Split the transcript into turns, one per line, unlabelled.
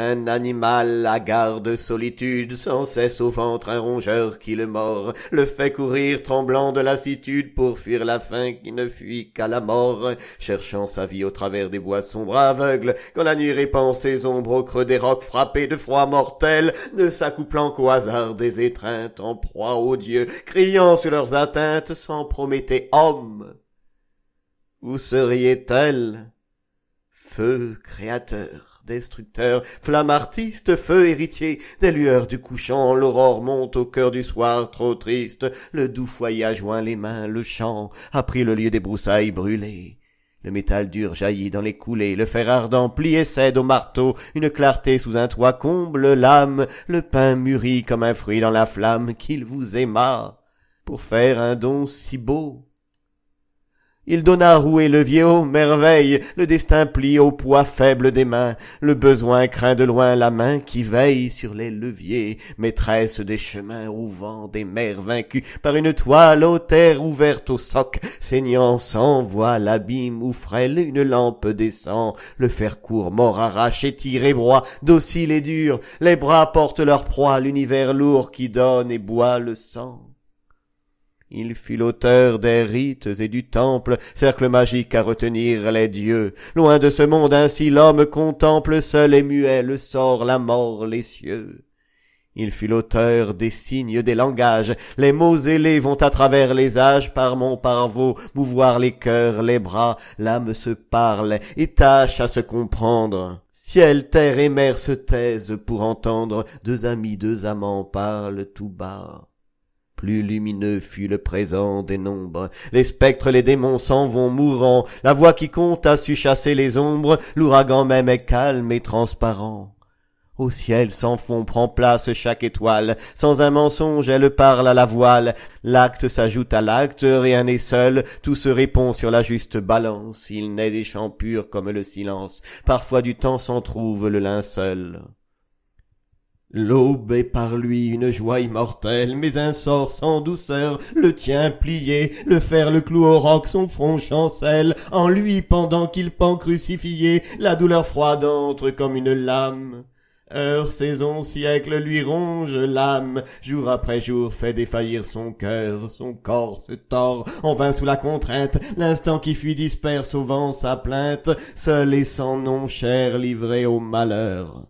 Un animal garde solitude, sans cesse au ventre un rongeur qui le mord, le fait courir tremblant de lassitude pour fuir la faim qui ne fuit qu'à la mort, cherchant sa vie au travers des bois sombres aveugles, quand la nuit répand ses ombres au creux des rocs frappés de froid mortel, ne s'accouplant qu'au hasard des étreintes, en proie aux dieux, criant sur leurs atteintes sans promettre homme. Où seriez-elles Feu créateur, destructeur, flamme artiste, feu héritier, des lueurs du couchant, l'aurore monte au cœur du soir trop triste, le doux foyer joint les mains, le chant a pris le lieu des broussailles brûlées. Le métal dur jaillit dans les coulées, le fer ardent plie et cède au marteau, une clarté sous un toit comble l'âme, le pain mûrit comme un fruit dans la flamme qu'il vous aima. Pour faire un don si beau, il donna à et levier, aux merveille, le destin plie au poids faible des mains, le besoin craint de loin la main qui veille sur les leviers, maîtresse des chemins au vent des mers vaincues par une toile aux terres ouvertes au soc, saignant sans voix l'abîme où frêle une lampe descend, le fer court mort arrache, tire et broie, docile et dur, les bras portent leur proie, l'univers lourd qui donne et boit le sang. Il fut l'auteur des rites et du temple, cercle magique à retenir les dieux. Loin de ce monde ainsi l'homme contemple seul et muet le sort, la mort, les cieux. Il fut l'auteur des signes, des langages. Les mots ailés vont à travers les âges par mon vos, mouvoir les cœurs, les bras. L'âme se parle et tâche à se comprendre. Ciel, terre et mer se taisent pour entendre. Deux amis, deux amants parlent tout bas. Plus lumineux fut le présent des nombres. Les spectres, les démons s'en vont mourant. La voix qui compte a su chasser les ombres. L'ouragan même est calme et transparent. Au ciel sans fond prend place chaque étoile, sans un mensonge elle parle à la voile, l'acte s'ajoute à l'acte, rien n'est seul, tout se répond sur la juste balance, il naît des champs purs comme le silence, parfois du temps s'en trouve le linceul. L'aube est par lui une joie immortelle, mais un sort sans douceur, le tient plié, le fer le clou au roc, son front chancelle, en lui pendant qu'il pend crucifié, la douleur froide entre comme une lame. Heure, saison, siècle lui ronge l'âme, jour après jour fait défaillir son cœur, son corps se tord, en vain sous la contrainte, l'instant qui fuit disperse au vent sa plainte, seul et sans nom cher livré au malheur.